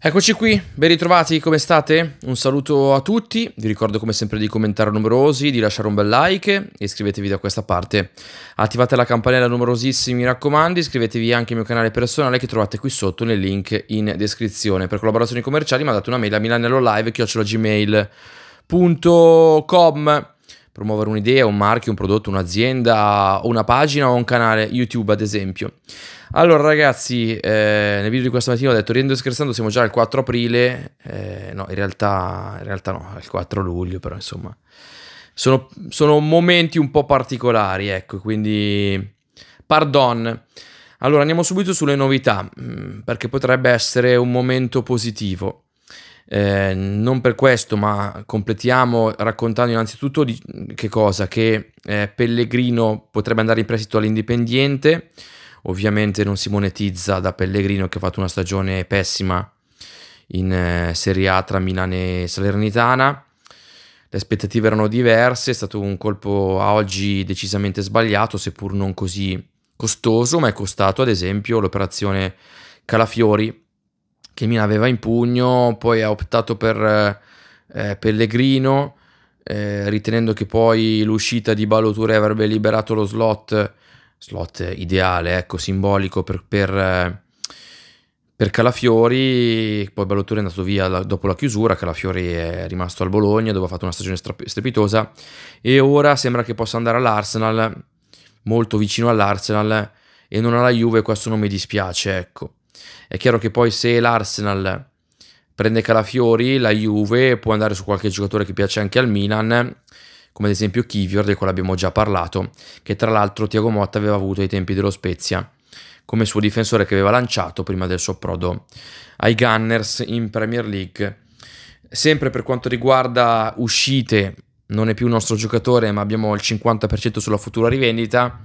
Eccoci qui, ben ritrovati, come state? Un saluto a tutti, vi ricordo come sempre di commentare numerosi, di lasciare un bel like e iscrivetevi da questa parte. Attivate la campanella numerosissimi, mi raccomando, iscrivetevi anche al mio canale personale che trovate qui sotto nel link in descrizione. Per collaborazioni commerciali mandate una mail a milanellolive.gmail.com promuovere un'idea, un marchio, un prodotto, un'azienda, una pagina o un canale YouTube ad esempio. Allora ragazzi, eh, nel video di questa mattina ho detto riendo e scherzando siamo già al 4 aprile, eh, no in realtà, in realtà no, al 4 luglio però insomma. Sono, sono momenti un po' particolari, ecco, quindi pardon. Allora andiamo subito sulle novità, mm, perché potrebbe essere un momento positivo. Eh, non per questo, ma completiamo raccontando innanzitutto di, che cosa? Che eh, Pellegrino potrebbe andare in prestito all'Indipendiente, ovviamente non si monetizza da Pellegrino che ha fatto una stagione pessima in eh, Serie A tra Milan e Salernitana. Le aspettative erano diverse, è stato un colpo a oggi decisamente sbagliato, seppur non così costoso, ma è costato ad esempio l'operazione Calafiori che mi aveva in pugno, poi ha optato per eh, eh, Pellegrino, eh, ritenendo che poi l'uscita di Baloture avrebbe liberato lo slot, slot ideale, ecco, simbolico per, per, eh, per Calafiori, poi Baloture è andato via la, dopo la chiusura, Calafiori è rimasto al Bologna dove ha fatto una stagione strepitosa e ora sembra che possa andare all'Arsenal, molto vicino all'Arsenal e non alla Juve, questo non mi dispiace, ecco. È chiaro che poi se l'Arsenal prende Calafiori, la Juve può andare su qualche giocatore che piace anche al Milan, come ad esempio Kivior, del quale abbiamo già parlato, che tra l'altro Tiago Motta aveva avuto ai tempi dello Spezia come suo difensore che aveva lanciato prima del suo approdo ai Gunners in Premier League. Sempre per quanto riguarda uscite, non è più il nostro giocatore, ma abbiamo il 50% sulla futura rivendita.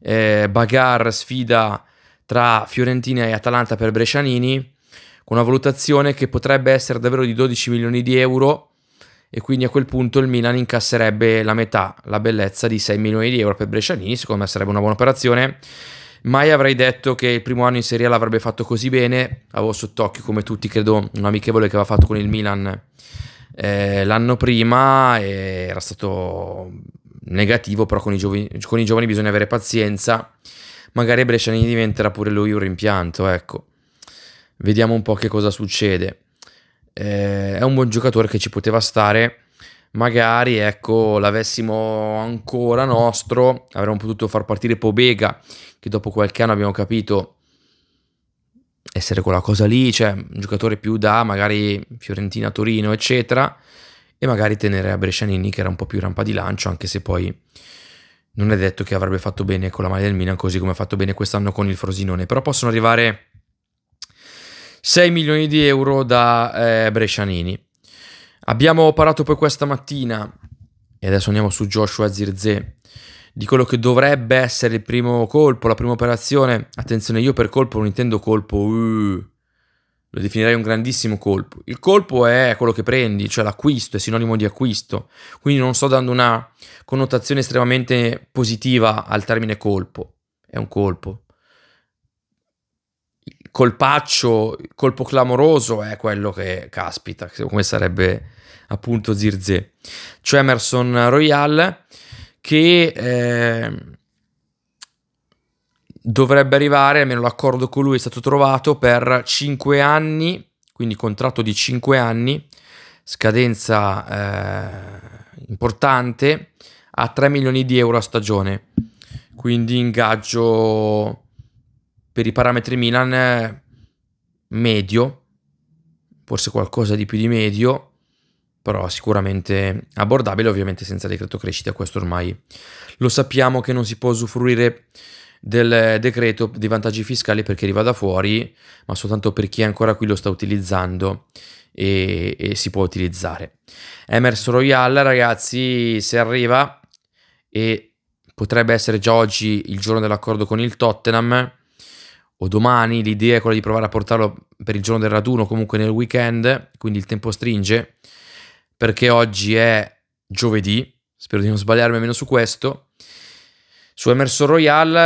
Eh, Bagar sfida tra Fiorentina e Atalanta per Brescianini, con una valutazione che potrebbe essere davvero di 12 milioni di euro e quindi a quel punto il Milan incasserebbe la metà, la bellezza di 6 milioni di euro per Brescianini, secondo me sarebbe una buona operazione. Mai avrei detto che il primo anno in Serie A l'avrebbe fatto così bene, avevo sott'occhio come tutti credo un amichevole che aveva fatto con il Milan eh, l'anno prima era stato negativo, però con i, giovani, con i giovani bisogna avere pazienza magari a Bresciani diventerà pure lui un rimpianto, ecco. Vediamo un po' che cosa succede. Eh, è un buon giocatore che ci poteva stare, magari ecco, l'avessimo ancora nostro, avremmo potuto far partire Pobega, che dopo qualche anno abbiamo capito essere quella cosa lì, cioè un giocatore più da magari Fiorentina, Torino, eccetera, e magari tenere a Brescianini che era un po' più rampa di lancio, anche se poi non è detto che avrebbe fatto bene con la maglia del Milan, così come ha fatto bene quest'anno con il Frosinone, però possono arrivare 6 milioni di euro da eh, Brescianini. Abbiamo parlato poi questa mattina, e adesso andiamo su Joshua Zirze, di quello che dovrebbe essere il primo colpo, la prima operazione. Attenzione, io per colpo non intendo colpo... Uh, lo definirei un grandissimo colpo. Il colpo è quello che prendi, cioè l'acquisto, è sinonimo di acquisto. Quindi non sto dando una connotazione estremamente positiva al termine colpo. È un colpo. Il colpaccio, il colpo clamoroso è quello che caspita, come sarebbe appunto Zirze. C'è cioè Emerson Royal che... Eh, dovrebbe arrivare, almeno l'accordo con lui è stato trovato per 5 anni, quindi contratto di 5 anni, scadenza eh, importante, a 3 milioni di euro a stagione. Quindi ingaggio per i parametri Milan medio, forse qualcosa di più di medio, però sicuramente abbordabile, ovviamente senza decreto crescita, questo ormai lo sappiamo che non si può usufruire del decreto di vantaggi fiscali perché arriva da fuori, ma soltanto per chi è ancora qui lo sta utilizzando e, e si può utilizzare. Emers Royal, ragazzi, se arriva e potrebbe essere già oggi il giorno dell'accordo con il Tottenham o domani, l'idea è quella di provare a portarlo per il giorno del raduno, comunque nel weekend, quindi il tempo stringe, perché oggi è giovedì, spero di non sbagliarmi almeno su questo, su Emerson Royal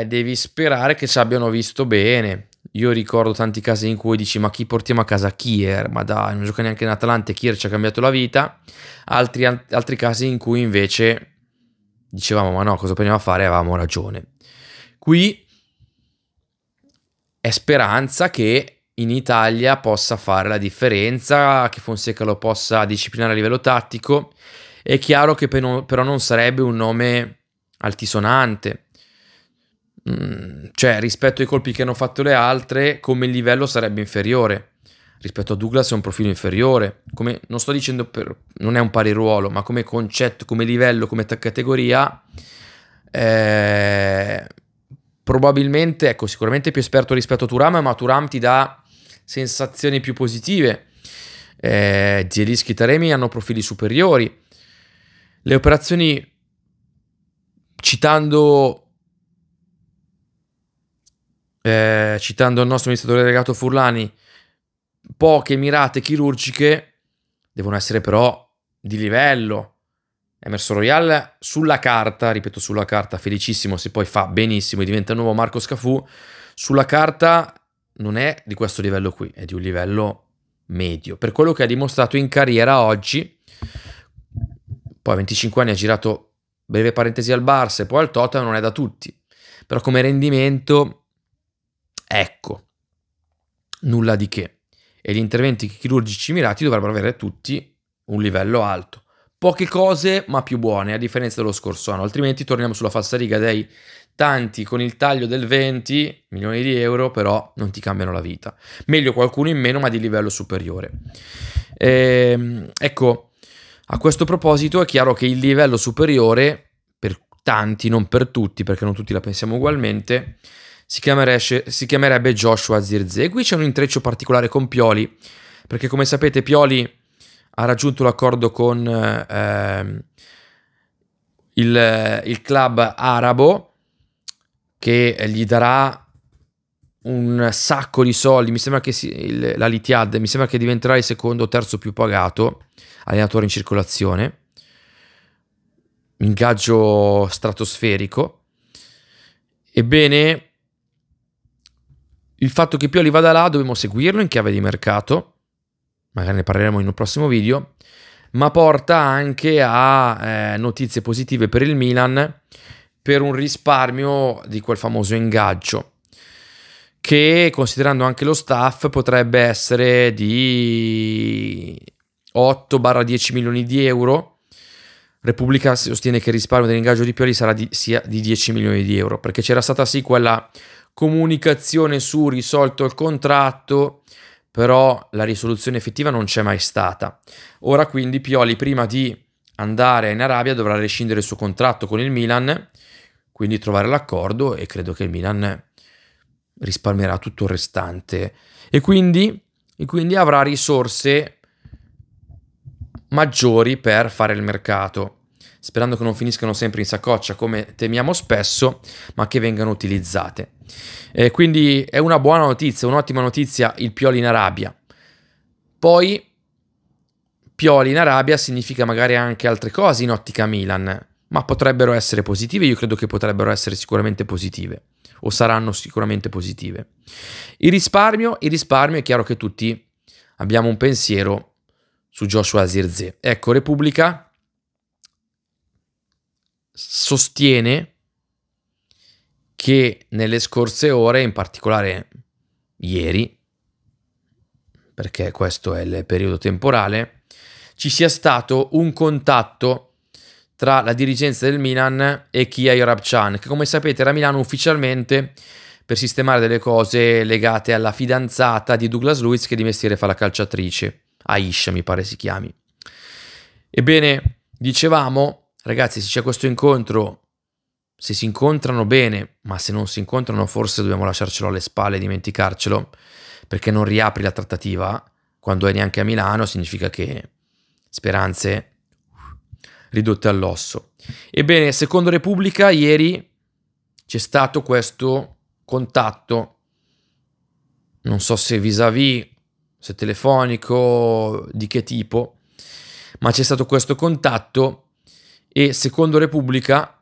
eh, devi sperare che ci abbiano visto bene. Io ricordo tanti casi in cui dici ma chi portiamo a casa Kier? Ma dai, non gioca neanche in Atalanta Kier ci ha cambiato la vita. Altri, altri casi in cui invece dicevamo ma no, cosa proviamo a fare? Avevamo ragione. Qui è speranza che in Italia possa fare la differenza, che Fonseca lo possa disciplinare a livello tattico. È chiaro che però non sarebbe un nome altisonante. Mm, cioè, rispetto ai colpi che hanno fatto le altre, come il livello sarebbe inferiore. Rispetto a Douglas è un profilo inferiore. Come, non sto dicendo per, non è un pari ruolo, ma come concetto, come livello, come categoria, eh, probabilmente, ecco, sicuramente più esperto rispetto a Turam, ma Turam ti dà sensazioni più positive. Eh, Zielinski e Taremi hanno profili superiori. Le operazioni citando, eh, citando il nostro amministratore delegato Furlani, poche mirate chirurgiche devono essere però di livello. Emerson Royal sulla carta, ripeto sulla carta, felicissimo se poi fa benissimo e diventa il nuovo Marco Scafù, sulla carta non è di questo livello qui, è di un livello medio. Per quello che ha dimostrato in carriera oggi, poi a 25 anni ha girato breve parentesi al Barça e poi al Tottenham non è da tutti, però come rendimento, ecco, nulla di che. E gli interventi chirurgici mirati dovrebbero avere tutti un livello alto. Poche cose, ma più buone, a differenza dello scorso anno, altrimenti torniamo sulla falsa riga dei tanti con il taglio del 20 milioni di euro, però non ti cambiano la vita. Meglio qualcuno in meno, ma di livello superiore. Ehm, ecco, a questo proposito è chiaro che il livello superiore, per tanti, non per tutti, perché non tutti la pensiamo ugualmente, si, si chiamerebbe Joshua Zirze. E qui c'è un intreccio particolare con Pioli, perché come sapete Pioli ha raggiunto l'accordo con eh, il, il club arabo che gli darà un sacco di soldi, mi sembra che si, il, la Litiad, mi sembra che diventerà il secondo o terzo più pagato allenatore in circolazione, ingaggio stratosferico. Ebbene, il fatto che Pioli vada là dobbiamo seguirlo in chiave di mercato, magari ne parleremo in un prossimo video, ma porta anche a eh, notizie positive per il Milan per un risparmio di quel famoso ingaggio che considerando anche lo staff potrebbe essere di 8-10 milioni di euro. Repubblica sostiene che il risparmio dell'ingaggio di Pioli sarà di, sia di 10 milioni di euro, perché c'era stata sì quella comunicazione su risolto il contratto, però la risoluzione effettiva non c'è mai stata. Ora quindi Pioli prima di andare in Arabia dovrà rescindere il suo contratto con il Milan, quindi trovare l'accordo e credo che il Milan risparmierà tutto il restante e quindi, e quindi avrà risorse maggiori per fare il mercato, sperando che non finiscano sempre in saccoccia come temiamo spesso, ma che vengano utilizzate. E quindi è una buona notizia, un'ottima notizia il Pioli in Arabia. Poi Pioli in Arabia significa magari anche altre cose in ottica Milan, ma potrebbero essere positive, io credo che potrebbero essere sicuramente positive o saranno sicuramente positive. Il risparmio, il risparmio è chiaro che tutti abbiamo un pensiero su Joshua Zirze. Ecco, Repubblica sostiene che nelle scorse ore, in particolare ieri, perché questo è il periodo temporale, ci sia stato un contatto tra la dirigenza del Milan e Kia Yorabchan, che come sapete era a Milano ufficialmente per sistemare delle cose legate alla fidanzata di Douglas Luiz che di mestiere fa la calciatrice, Aisha mi pare si chiami. Ebbene, dicevamo, ragazzi, se c'è questo incontro, se si incontrano bene, ma se non si incontrano forse dobbiamo lasciarcelo alle spalle e dimenticarcelo, perché non riapri la trattativa, quando è neanche a Milano significa che speranze ridotte all'osso. Ebbene, secondo Repubblica, ieri c'è stato questo contatto, non so se vis-à-vis, se telefonico, di che tipo, ma c'è stato questo contatto e secondo Repubblica,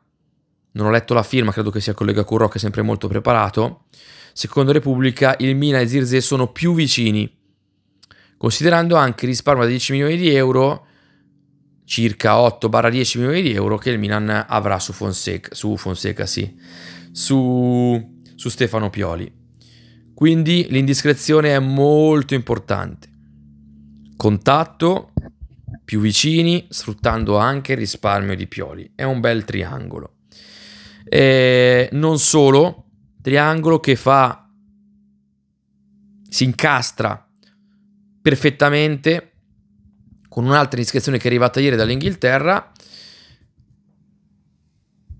non ho letto la firma, credo che sia il collega Curro che è sempre molto preparato, secondo Repubblica il Mina e Zirze sono più vicini, considerando anche il risparmio di 10 milioni di euro circa 8-10 milioni di euro che il Milan avrà su Fonseca, su, Fonseca, sì, su, su Stefano Pioli. Quindi l'indiscrezione è molto importante. Contatto, più vicini, sfruttando anche il risparmio di Pioli. È un bel triangolo. E non solo, triangolo che fa, si incastra perfettamente con un'altra indiscrezione che è arrivata ieri dall'Inghilterra,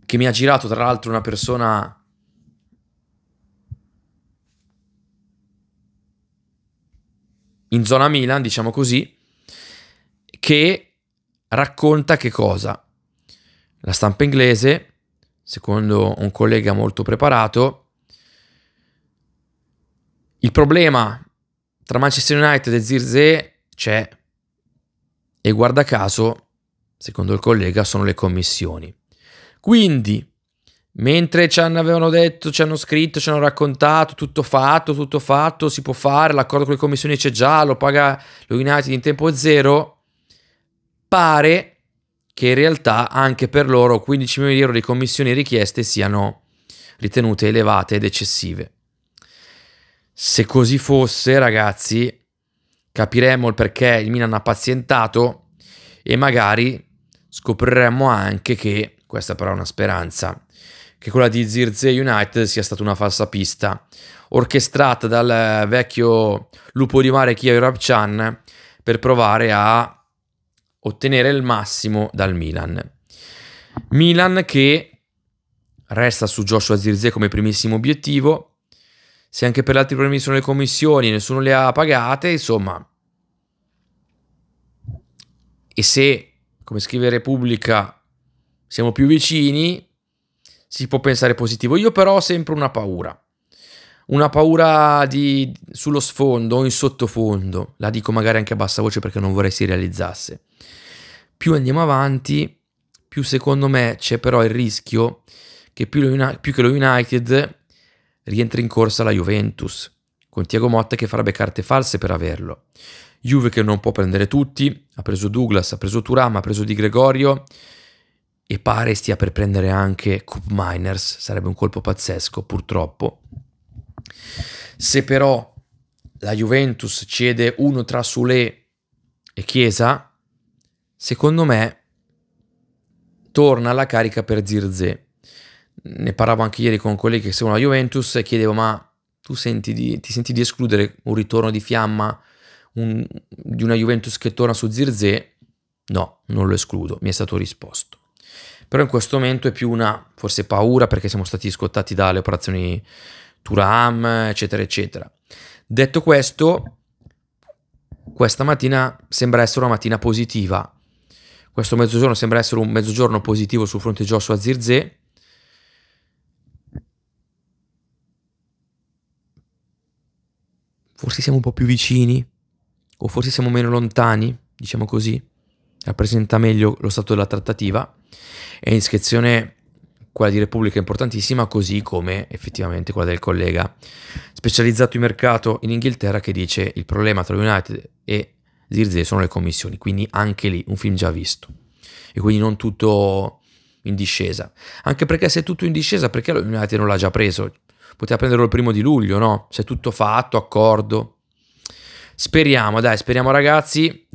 che mi ha girato tra l'altro una persona in zona Milan, diciamo così, che racconta che cosa? La stampa inglese, secondo un collega molto preparato, il problema tra Manchester United e Zirze c'è e guarda caso, secondo il collega, sono le commissioni. Quindi, mentre ci avevano detto, ci hanno scritto, ci hanno raccontato, tutto fatto, tutto fatto, si può fare, l'accordo con le commissioni c'è già, lo paga lo United in tempo zero, pare che in realtà anche per loro 15 milioni di euro di commissioni richieste siano ritenute elevate ed eccessive. Se così fosse, ragazzi, capiremo il perché il Milan ha pazientato e magari scopriremo anche che, questa però è una speranza, che quella di Zirze United sia stata una falsa pista, orchestrata dal vecchio lupo di mare Kia Rapchan per provare a ottenere il massimo dal Milan. Milan che resta su Joshua Zirze come primissimo obiettivo, se anche per altri problemi sono le commissioni, nessuno le ha pagate, insomma, e se, come scrive Repubblica, siamo più vicini, si può pensare positivo. Io però ho sempre una paura, una paura di, sullo sfondo o in sottofondo, la dico magari anche a bassa voce perché non vorrei si realizzasse. Più andiamo avanti, più secondo me c'è però il rischio che più, lo, più che lo United rientri in corsa la Juventus, con Tiago Motta che farebbe carte false per averlo. Juve che non può prendere tutti, ha preso Douglas, ha preso Turam, ha preso Di Gregorio e pare stia per prendere anche Coop Miners, sarebbe un colpo pazzesco purtroppo. Se però la Juventus cede uno tra Sule e Chiesa, secondo me torna alla carica per Zirze. Ne parlavo anche ieri con quelli che seguono la Juventus e chiedevo ma tu senti di, ti senti di escludere un ritorno di fiamma un, di una Juventus che torna su Zirze? No, non lo escludo, mi è stato risposto. Però in questo momento è più una forse paura perché siamo stati scottati dalle operazioni Turam, eccetera, eccetera. Detto questo, questa mattina sembra essere una mattina positiva. Questo mezzogiorno sembra essere un mezzogiorno positivo sul fronte Joshua Zirze. Forse siamo un po' più vicini o forse siamo meno lontani, diciamo così, rappresenta meglio lo stato della trattativa e in iscrizione quella di Repubblica è importantissima, così come effettivamente quella del collega specializzato in mercato in Inghilterra che dice il problema tra United e Zirze sono le commissioni, quindi anche lì un film già visto e quindi non tutto in discesa. Anche perché se è tutto in discesa, perché United non l'ha già preso? Poteva prenderlo il primo di luglio, no? Se è tutto fatto, accordo. Speriamo, dai, speriamo ragazzi.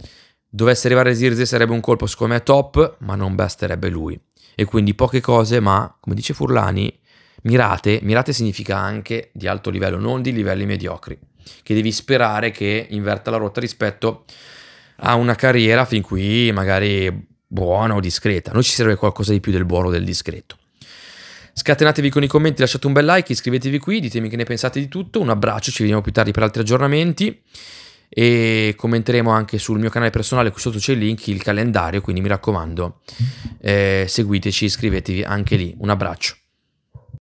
Dovesse arrivare Zirze sarebbe un colpo secondo me top, ma non basterebbe lui. E quindi poche cose, ma come dice Furlani, mirate, mirate significa anche di alto livello, non di livelli mediocri, che devi sperare che inverta la rotta rispetto a una carriera fin qui magari buona o discreta. Noi ci serve qualcosa di più del buono o del discreto. Scatenatevi con i commenti, lasciate un bel like, iscrivetevi qui, ditemi che ne pensate di tutto, un abbraccio, ci vediamo più tardi per altri aggiornamenti e commenteremo anche sul mio canale personale, qui sotto c'è il link, il calendario, quindi mi raccomando, eh, seguiteci, iscrivetevi anche lì. Un abbraccio.